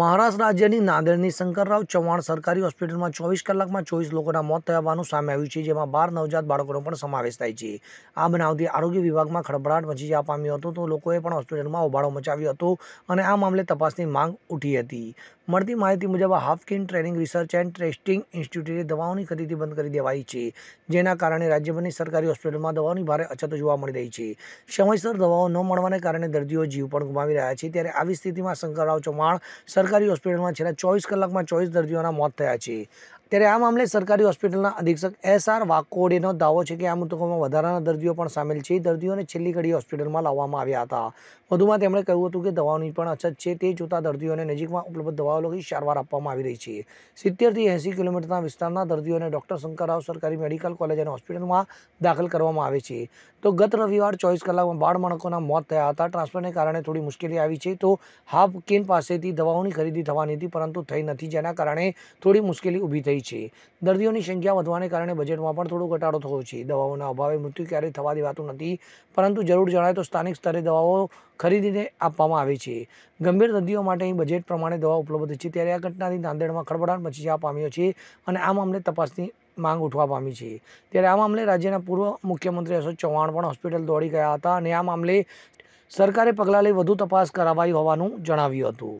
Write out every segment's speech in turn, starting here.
મહારાષ્ટ્ર રાજ્યની નાંદેડની શંકરરાવ ચૌહાણ સરકારી હોસ્પિટલમાં ચોવીસ કલાકમાં ચોવીસ લોકોના મોત થવાનું સામે આવ્યું છે જેમાં બાર નવજાત બાળકોનો પણ સમાવેશ થાય છે આ બનાવથી આરોગ્ય વિભાગમાં ખળભળાટ મચી જવા પામ્યો હતો તો લોકોએ પણ હોસ્પિટલમાં ઉભાડો મચાવ્યો હતો અને આ મામલે તપાસની માંગ ઉઠી હતી મળતી માહિતી મુજબ Haffkine training research and testing ઇન્સ્ટિટ્યૂટે દવાઓની ખરીદી બંધ કરી દેવાઈ છે જેના કારણે રાજ્યભરની સરકારી હોસ્પિટલમાં દવાઓની ભારે અછત જોવા મળી રહી છે સમયસર દવાઓ ન મળવાને કારણે દર્દીઓ જીવ પણ ગુમાવી રહ્યા છે ત્યારે આવી સ્થિતિમાં શંકરરાવ ચૌહાણ સરકારી હોસ્પિટલમાં છેલ્લા ચોવીસ કલાકમાં ચોવીસ દર્દીઓના મોત થયા છે ત્યારે આ મામલે સરકારી હોસ્પિટલના અધિક્ષક એસ આર વાકોડેનો દાવો છે કે આ મૃતકોમાં વધારાના દર્દીઓ પણ સામેલ છે દર્દીઓને છેલ્લી ઘડી હોસ્પિટલમાં લાવવામાં આવ્યા હતા વધુમાં તેમણે કહ્યું હતું કે દવાઓની પણ અછત છે તે જોતા દર્દીઓને નજીકમાં ઉપલબ્ધ દવાઓ લગી સારવાર આપવામાં આવી રહી છે સિત્તેરથી એંસી કિલોમીટરના વિસ્તારના દર્દીઓને ડૉક્ટર શંકરરાવ સરકારી મેડિકલ કોલેજ અને હોસ્પિટલમાં દાખલ કરવામાં આવે છે તો ગત રવિવાર ચોવીસ કલાકમાં બાળ માણકોના મોત થયા હતા ટ્રાન્સફરને કારણે થોડી મુશ્કેલી આવી છે તો હાફ કેન પાસેથી દવાઓની ખરીદી થવાની હતી પરંતુ થઈ નથી જેના કારણે થોડી મુશ્કેલી ઊભી થઈ રહી છે દર્દીઓની સંખ્યા વધવાને કારણે બજેટમાં પણ થોડો ઘટાડો થયો છે દવાઓના અભાવે મૃત્યુ ક્યારેય થવા દેવાતું નથી પરંતુ જરૂર જણાય તો સ્થાનિક સ્તરે દવાઓ ખરીદીને આપવામાં આવે છે ગંભીર દર્દીઓ માટે અહીં બજેટ પ્રમાણે દવા ઉપલબ્ધ છે ત્યારે આ ઘટનાથી નાંદેડમાં ખળભળાટ મચી જવા પામ્યો છે અને આ મામલે તપાસની માંગ ઉઠવા પામી છે ત્યારે આ મામલે રાજ્યના પૂર્વ મુખ્યમંત્રી અશોક ચૌહાણ પણ હોસ્પિટલ દોડી ગયા હતા અને આ મામલે સરકારે પગલાં લઈ વધુ તપાસ કરાવાઈ હોવાનું જણાવ્યું હતું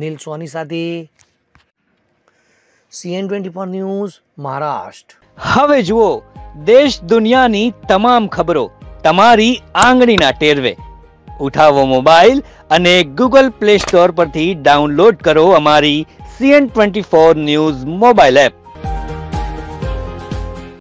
નીલ સોની સાથે CN twenty four news Maharashtra હવે જુઓ દેશ દુનિયાની તમામ ખબરો તમારી આંગળીના ટેરવે ઉઠાવો મોબાઈલ અને ગૂગલ પ્લે સ્ટોર પરથી ડાઉનલોડ કરો અમારી CN twenty four news mobile app